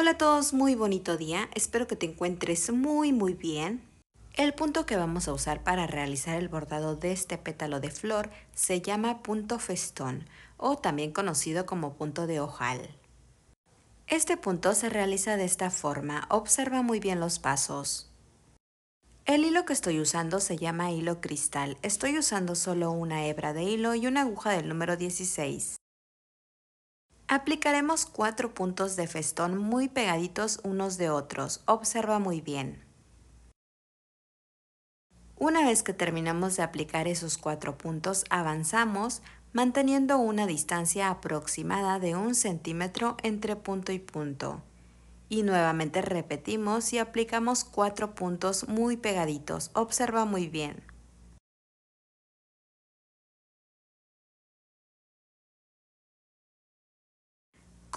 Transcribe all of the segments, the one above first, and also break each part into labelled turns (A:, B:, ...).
A: Hola a todos, muy bonito día. Espero que te encuentres muy muy bien. El punto que vamos a usar para realizar el bordado de este pétalo de flor se llama punto festón o también conocido como punto de ojal. Este punto se realiza de esta forma, observa muy bien los pasos. El hilo que estoy usando se llama hilo cristal. Estoy usando solo una hebra de hilo y una aguja del número 16. Aplicaremos cuatro puntos de festón muy pegaditos unos de otros. Observa muy bien. Una vez que terminamos de aplicar esos cuatro puntos, avanzamos manteniendo una distancia aproximada de un centímetro entre punto y punto. Y nuevamente repetimos y aplicamos cuatro puntos
B: muy pegaditos. Observa muy bien.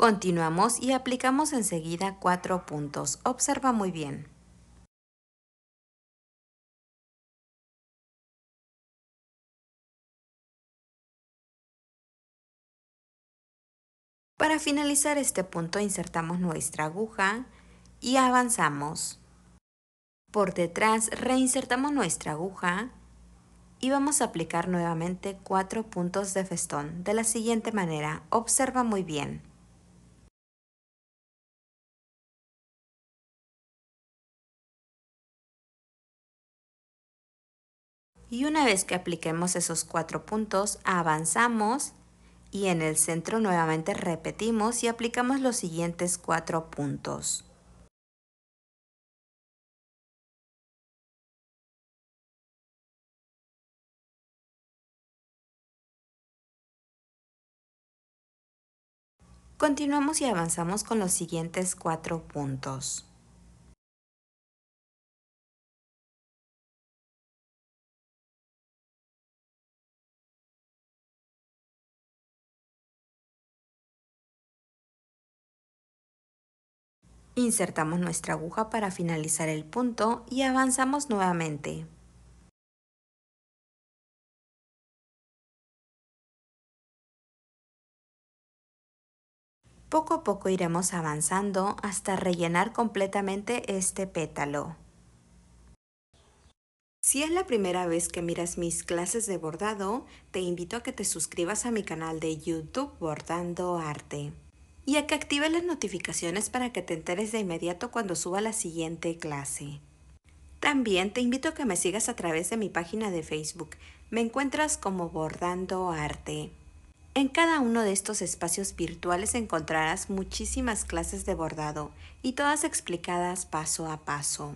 B: Continuamos y aplicamos enseguida cuatro puntos. Observa muy bien. Para finalizar este punto
A: insertamos nuestra aguja y avanzamos. Por detrás reinsertamos nuestra aguja y vamos a aplicar nuevamente cuatro
B: puntos de festón de la siguiente manera. Observa muy bien. Y una vez que apliquemos esos cuatro puntos,
A: avanzamos y en el centro nuevamente repetimos y aplicamos los
B: siguientes cuatro puntos. Continuamos y avanzamos con los siguientes cuatro puntos. Insertamos nuestra aguja para finalizar el punto y avanzamos nuevamente. Poco a poco
A: iremos avanzando hasta rellenar completamente este pétalo. Si es la primera vez que miras mis clases de bordado, te invito a que te suscribas a mi canal de YouTube Bordando Arte y a que active las notificaciones para que te enteres de inmediato cuando suba la siguiente clase. También te invito a que me sigas a través de mi página de Facebook. Me encuentras como Bordando Arte. En cada uno de estos espacios virtuales encontrarás muchísimas
B: clases de bordado y todas explicadas paso a paso.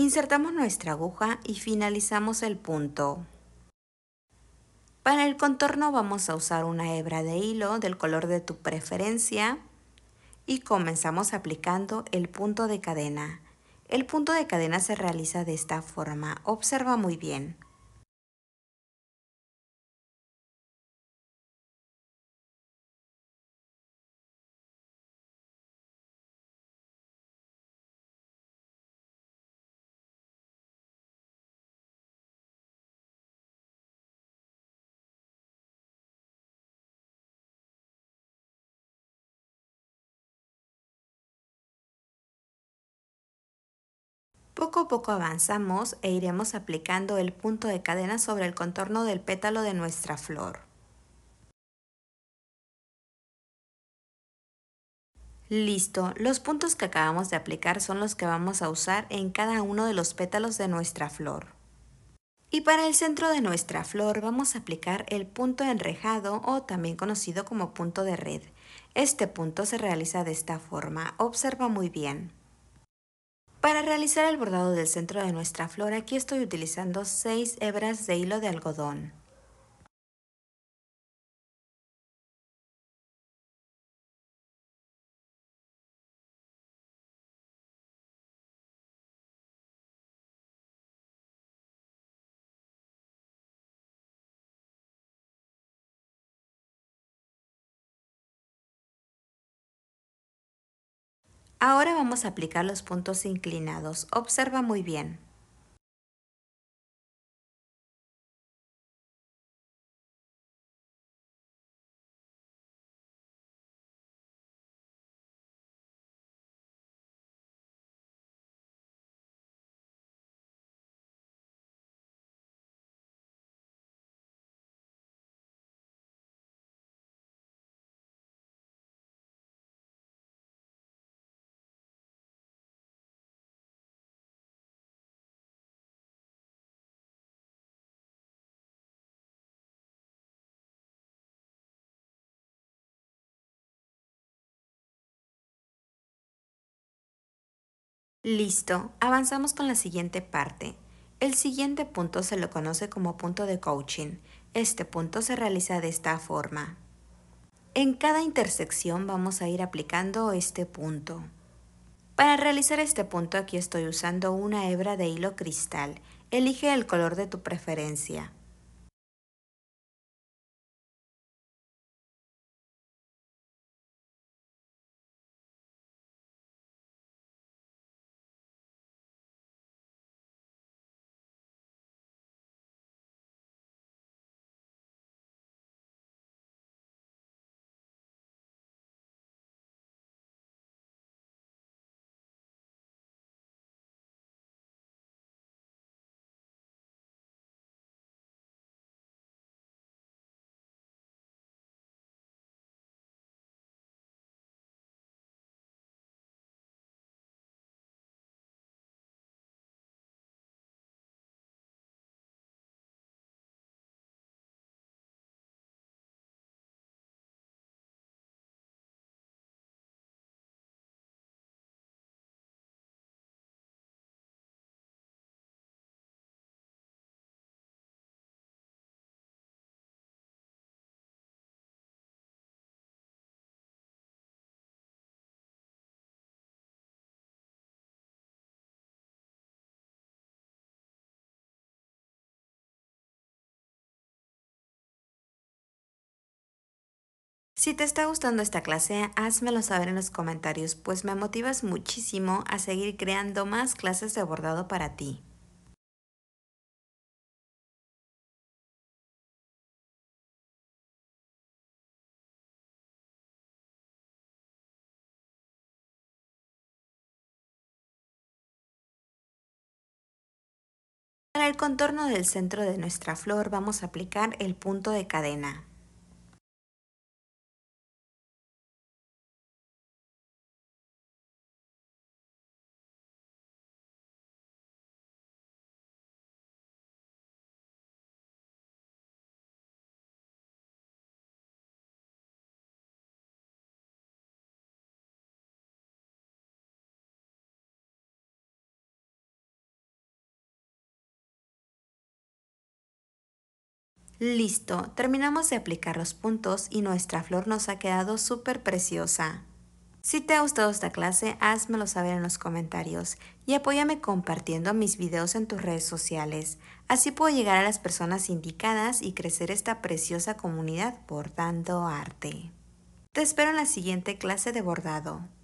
B: Insertamos nuestra aguja y
A: finalizamos el punto. Para el contorno vamos a usar una hebra de hilo del color de tu preferencia y comenzamos aplicando el punto de cadena. El punto de cadena se realiza de esta forma, observa
B: muy bien. Poco a poco avanzamos e iremos aplicando
A: el punto de cadena sobre el contorno del pétalo de nuestra flor. Listo, los puntos que acabamos de aplicar son los que vamos a usar en cada uno de los pétalos de nuestra flor. Y para el centro de nuestra flor vamos a aplicar el punto enrejado o también conocido como punto de red. Este punto se realiza de esta forma, observa muy bien. Para realizar el bordado del centro de nuestra flor, aquí estoy utilizando
B: 6 hebras de hilo de algodón. Ahora vamos a aplicar los puntos inclinados. Observa muy bien. Listo, avanzamos con la siguiente parte. El siguiente
A: punto se lo conoce como punto de coaching. Este punto se realiza de esta forma. En cada intersección vamos a ir aplicando este punto. Para realizar este punto aquí estoy usando una hebra de hilo cristal. Elige el color
B: de tu preferencia. Si te está gustando esta clase, házmelo saber en los comentarios, pues me motivas muchísimo a seguir creando más clases de bordado para ti. Para el contorno del centro de nuestra flor vamos a aplicar el punto de cadena. Listo, terminamos de aplicar los puntos y
A: nuestra flor nos ha quedado súper preciosa. Si te ha gustado esta clase, házmelo saber en los comentarios y apóyame compartiendo mis videos en tus redes sociales. Así puedo llegar a las personas indicadas y crecer esta preciosa comunidad bordando arte. Te espero en la siguiente clase de bordado.